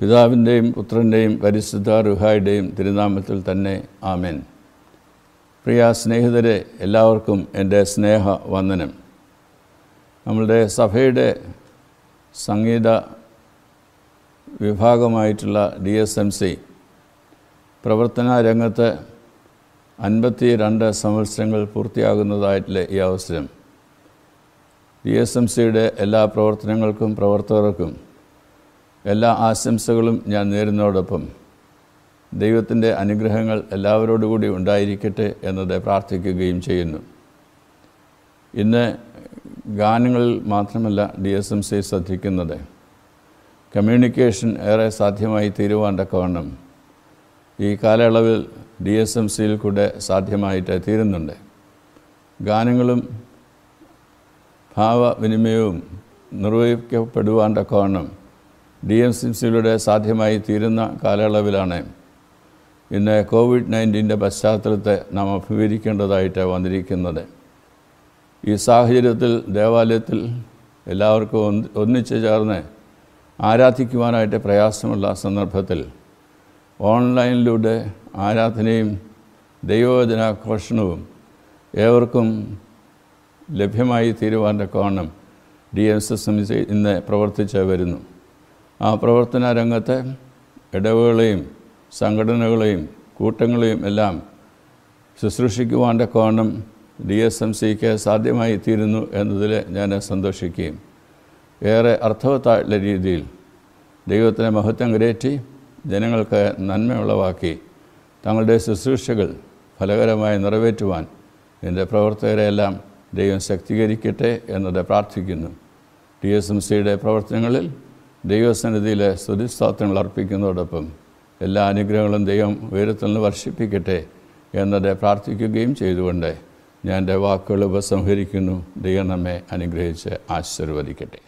പിതാവിൻ്റെയും പുത്രൻ്റെയും പരിശുദ്ധ റുഹായുടെയും തിരുനാമത്തിൽ തന്നെ ആമേൻ പ്രിയ സ്നേഹിതരെ എല്ലാവർക്കും എൻ്റെ സ്നേഹ വന്ദനം നമ്മളുടെ സഭയുടെ സംഗീത വിഭാഗമായിട്ടുള്ള ഡി എസ് എം സി പ്രവർത്തന രംഗത്ത് അൻപത്തി രണ്ട് സംവത്സരങ്ങൾ പൂർത്തിയാകുന്നതായിട്ടുള്ള ഈ അവസരം ഡി എസ് എം സിയുടെ എല്ലാ പ്രവർത്തനങ്ങൾക്കും പ്രവർത്തകർക്കും എല്ലാ ആശംസകളും ഞാൻ നേരുന്നതോടൊപ്പം ദൈവത്തിൻ്റെ അനുഗ്രഹങ്ങൾ എല്ലാവരോടുകൂടി ഉണ്ടായിരിക്കട്ടെ എന്നത് പ്രാർത്ഥിക്കുകയും ചെയ്യുന്നു ഇന്ന് ഗാനങ്ങളിൽ മാത്രമല്ല ഡി എസ് എം സി ശ്രദ്ധിക്കുന്നത് കമ്മ്യൂണിക്കേഷൻ ഏറെ സാധ്യമായി തീരുവാൻ ഈ കാലയളവിൽ ഡി എസ് എം സിയിൽ കൂടെ സാധ്യമായിട്ട് തീരുന്നുണ്ട് ഗാനങ്ങളും ഭാവവിനിമയവും നിർവഹിക്കപ്പെടുവാൻ ഡി എം സി സിയിലൂടെ സാധ്യമായി തീരുന്ന കാലയളവിലാണ് ഇന്ന് കോവിഡ് നയൻറ്റീൻ്റെ പശ്ചാത്തലത്തെ നാം അഭിമുഖീകരിക്കേണ്ടതായിട്ട് വന്നിരിക്കുന്നത് ഈ സാഹചര്യത്തിൽ ദേവാലയത്തിൽ എല്ലാവർക്കും ഒന്നിച്ചു ചേർന്ന് ആരാധിക്കുവാനായിട്ട് പ്രയാസമുള്ള സന്ദർഭത്തിൽ ഓൺലൈനിലൂടെ ആരാധനയും ദൈവവചനാഘോഷണവും ഏവർക്കും ലഭ്യമായി തീരുവാൻ്റെ കോണം ഡി എസ് എസ് എം ഇന്ന് പ്രവർത്തിച്ച് വരുന്നു ആ പ്രവർത്തന രംഗത്തെ ഇടവുകളെയും സംഘടനകളെയും കൂട്ടങ്ങളെയും എല്ലാം ശുശ്രൂഷിക്കുവാൻ്റെ കോണം ഡി എസ് എം സിക്ക് സാധ്യമായി തീരുന്നു എന്നതിൽ ഞാൻ സന്തോഷിക്കുകയും ഏറെ അർത്ഥവത്തായിട്ടുള്ള രീതിയിൽ ദൈവത്തിനെ മഹത്വം കരയേറ്റി ജനങ്ങൾക്ക് നന്മയുളവാക്കി തങ്ങളുടെ ശുശ്രൂഷകൾ ഫലകരമായി നിറവേറ്റുവാൻ എൻ്റെ പ്രവർത്തകരെയെല്ലാം ദൈവം ശക്തീകരിക്കട്ടെ എന്നത് പ്രാർത്ഥിക്കുന്നു ടി എസ് എം സിയുടെ പ്രവർത്തനങ്ങളിൽ ദൈവസന്നിധിയിൽ സ്തുതിസ്തോത്രങ്ങൾ അർപ്പിക്കുന്നതോടൊപ്പം എല്ലാ അനുഗ്രഹങ്ങളും ദൈവം ഉയരത്തിൽ നിന്ന് വർഷിപ്പിക്കട്ടെ എന്നത് പ്രാർത്ഥിക്കുകയും ചെയ്തുകൊണ്ട് ഞാൻ എൻ്റെ വാക്കുകൾ ഉപസംഹരിക്കുന്നു ദൈവം നമ്മെ അനുഗ്രഹിച്ച് ആശീർവദിക്കട്ടെ